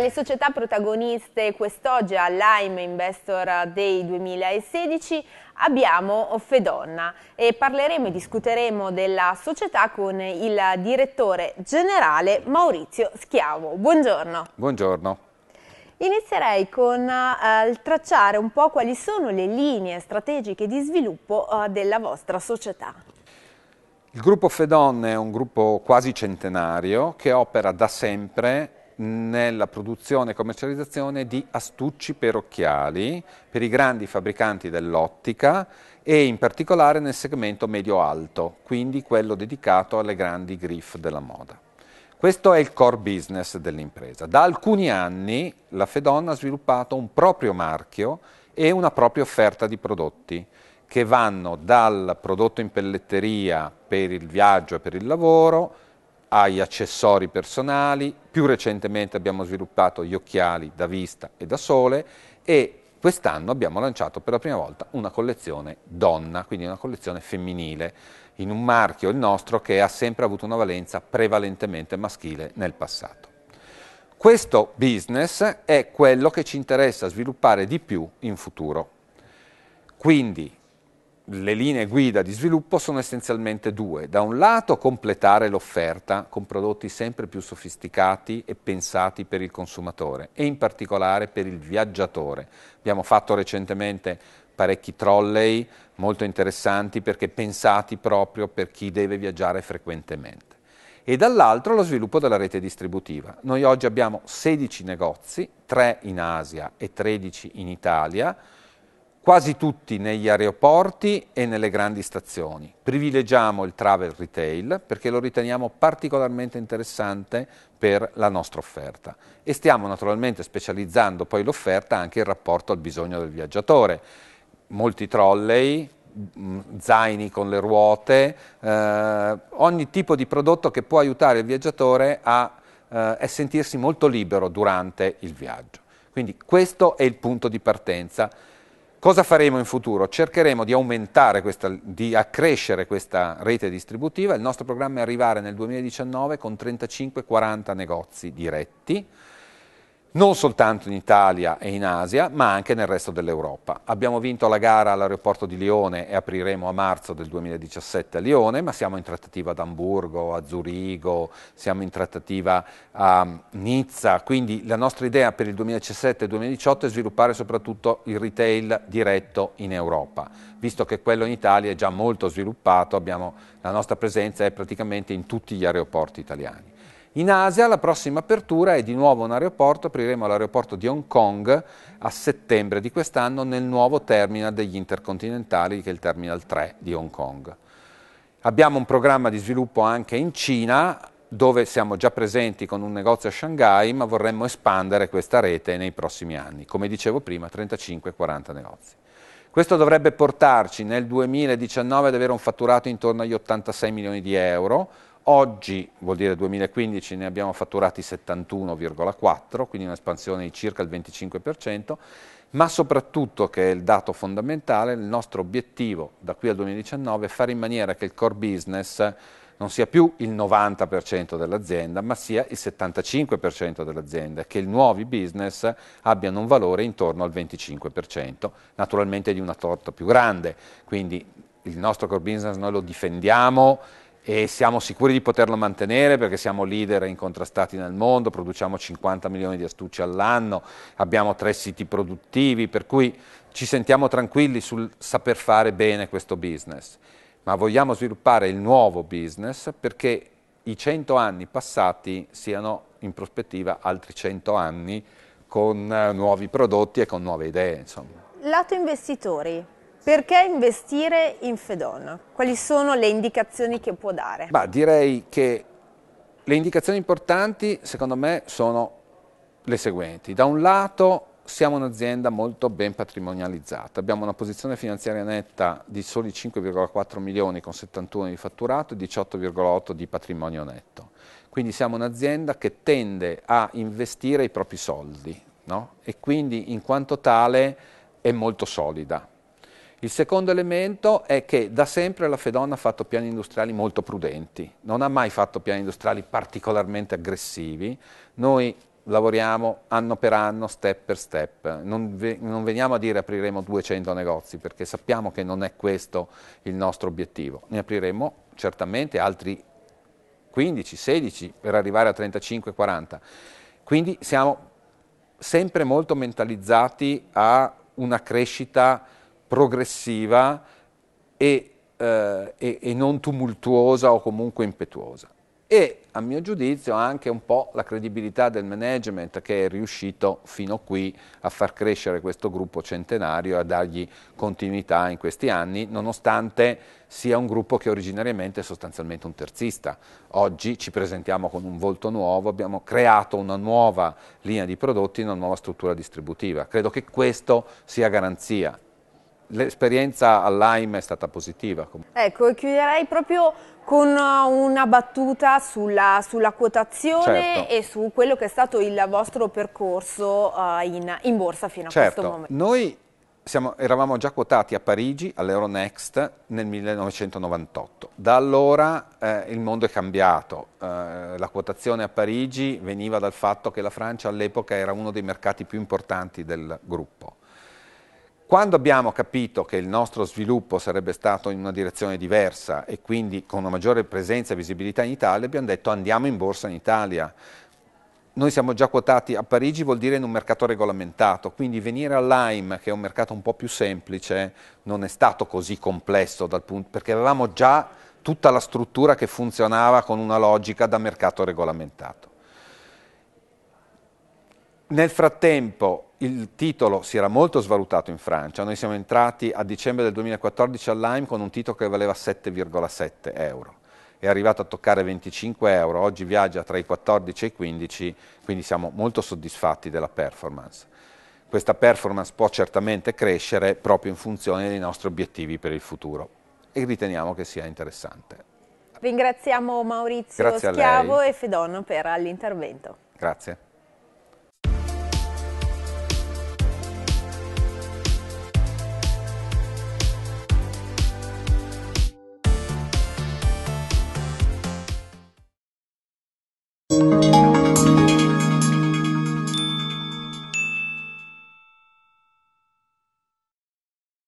le società protagoniste quest'oggi all'AIM Investor Day 2016 abbiamo Fedonna e parleremo e discuteremo della società con il direttore generale Maurizio Schiavo. Buongiorno. Buongiorno. Inizierei con eh, tracciare un po' quali sono le linee strategiche di sviluppo eh, della vostra società. Il gruppo Fedon è un gruppo quasi centenario che opera da sempre nella produzione e commercializzazione di astucci per occhiali per i grandi fabbricanti dell'ottica e in particolare nel segmento medio-alto, quindi quello dedicato alle grandi griff della moda. Questo è il core business dell'impresa. Da alcuni anni la Fedon ha sviluppato un proprio marchio e una propria offerta di prodotti che vanno dal prodotto in pelletteria per il viaggio e per il lavoro agli accessori personali, più recentemente abbiamo sviluppato gli occhiali da vista e da sole e quest'anno abbiamo lanciato per la prima volta una collezione donna, quindi una collezione femminile, in un marchio, il nostro, che ha sempre avuto una valenza prevalentemente maschile nel passato. Questo business è quello che ci interessa sviluppare di più in futuro. Quindi le linee guida di sviluppo sono essenzialmente due. Da un lato completare l'offerta con prodotti sempre più sofisticati e pensati per il consumatore e in particolare per il viaggiatore. Abbiamo fatto recentemente parecchi trolley molto interessanti perché pensati proprio per chi deve viaggiare frequentemente. E dall'altro lo sviluppo della rete distributiva. Noi oggi abbiamo 16 negozi, 3 in Asia e 13 in Italia, quasi tutti negli aeroporti e nelle grandi stazioni. Privilegiamo il travel retail perché lo riteniamo particolarmente interessante per la nostra offerta e stiamo naturalmente specializzando poi l'offerta anche in rapporto al bisogno del viaggiatore. Molti trolley, mm, zaini con le ruote, eh, ogni tipo di prodotto che può aiutare il viaggiatore a, eh, a sentirsi molto libero durante il viaggio. Quindi questo è il punto di partenza Cosa faremo in futuro? Cercheremo di aumentare, questa, di accrescere questa rete distributiva, il nostro programma è arrivare nel 2019 con 35-40 negozi diretti, non soltanto in Italia e in Asia, ma anche nel resto dell'Europa. Abbiamo vinto la gara all'aeroporto di Lione e apriremo a marzo del 2017 a Lione, ma siamo in trattativa ad Amburgo, a Zurigo, siamo in trattativa a Nizza, quindi la nostra idea per il 2017 e 2018 è sviluppare soprattutto il retail diretto in Europa. Visto che quello in Italia è già molto sviluppato, abbiamo, la nostra presenza è praticamente in tutti gli aeroporti italiani. In Asia la prossima apertura è di nuovo un aeroporto, apriremo l'aeroporto di Hong Kong a settembre di quest'anno nel nuovo terminal degli intercontinentali che è il Terminal 3 di Hong Kong. Abbiamo un programma di sviluppo anche in Cina, dove siamo già presenti con un negozio a Shanghai, ma vorremmo espandere questa rete nei prossimi anni, come dicevo prima, 35-40 negozi. Questo dovrebbe portarci nel 2019 ad avere un fatturato intorno agli 86 milioni di euro, Oggi, vuol dire 2015, ne abbiamo fatturati 71,4, quindi un'espansione di circa il 25%, ma soprattutto, che è il dato fondamentale, il nostro obiettivo da qui al 2019 è fare in maniera che il core business non sia più il 90% dell'azienda, ma sia il 75% dell'azienda, che i nuovi business abbiano un valore intorno al 25%, naturalmente di una torta più grande, quindi il nostro core business noi lo difendiamo e siamo sicuri di poterlo mantenere perché siamo leader incontrastati nel mondo, produciamo 50 milioni di astucce all'anno, abbiamo tre siti produttivi, per cui ci sentiamo tranquilli sul saper fare bene questo business, ma vogliamo sviluppare il nuovo business perché i 100 anni passati siano in prospettiva altri 100 anni con eh, nuovi prodotti e con nuove idee. Insomma. Lato investitori, perché investire in Fedon? Quali sono le indicazioni che può dare? Bah, direi che le indicazioni importanti, secondo me, sono le seguenti. Da un lato siamo un'azienda molto ben patrimonializzata, abbiamo una posizione finanziaria netta di soli 5,4 milioni con 71 di fatturato e 18,8 di patrimonio netto. Quindi siamo un'azienda che tende a investire i propri soldi no? e quindi in quanto tale è molto solida. Il secondo elemento è che da sempre la Fedon ha fatto piani industriali molto prudenti, non ha mai fatto piani industriali particolarmente aggressivi. Noi lavoriamo anno per anno, step per step. Non, ve, non, veniamo a dire apriremo 200 negozi perché sappiamo che non è questo il nostro obiettivo. Ne apriremo certamente altri 15, 16 per arrivare a 35, 40. Quindi siamo sempre molto mentalizzati a una crescita progressiva e, eh, e, e non tumultuosa o comunque impetuosa. E a mio giudizio anche un po' la credibilità del management che è riuscito fino a qui a far crescere questo gruppo centenario e a dargli continuità in questi anni, nonostante sia un gruppo che originariamente è sostanzialmente un terzista. Oggi ci presentiamo con un volto nuovo, abbiamo creato una nuova linea di prodotti, una nuova struttura distributiva. Credo che questo sia garanzia L'esperienza all'AIM è stata positiva. Ecco, chiuderei proprio con uh, una battuta sulla, sulla quotazione certo. e su quello che è stato il vostro percorso uh, in, in, borsa fino a certo. questo momento. Noi siamo, eravamo già quotati a Parigi all'Euronext nel 1998. Da allora eh, il mondo è cambiato. Eh, la quotazione a Parigi veniva dal fatto che la Francia all'epoca era uno dei mercati più importanti del gruppo quando abbiamo capito che il nostro sviluppo sarebbe stato in una direzione diversa e quindi con una maggiore presenza e visibilità in Italia, abbiamo detto andiamo in borsa in Italia. Noi siamo già quotati a Parigi, vuol dire in un mercato regolamentato, quindi venire all'AIM, che è un mercato un po' più semplice, non è stato così complesso punto, perché avevamo già tutta la struttura che funzionava con una logica da mercato regolamentato. Nel frattempo il titolo si era molto svalutato in Francia, noi siamo entrati a dicembre del 2014 all'AIM con un titolo che valeva 7,7 euro, è arrivato a toccare 25 euro, oggi viaggia tra i 14 e i 15, quindi siamo molto soddisfatti della performance. Questa performance può certamente crescere proprio in funzione dei nostri obiettivi per il futuro e riteniamo che sia interessante. Ringraziamo Maurizio Grazie Schiavo e Fedon per l'intervento. Grazie.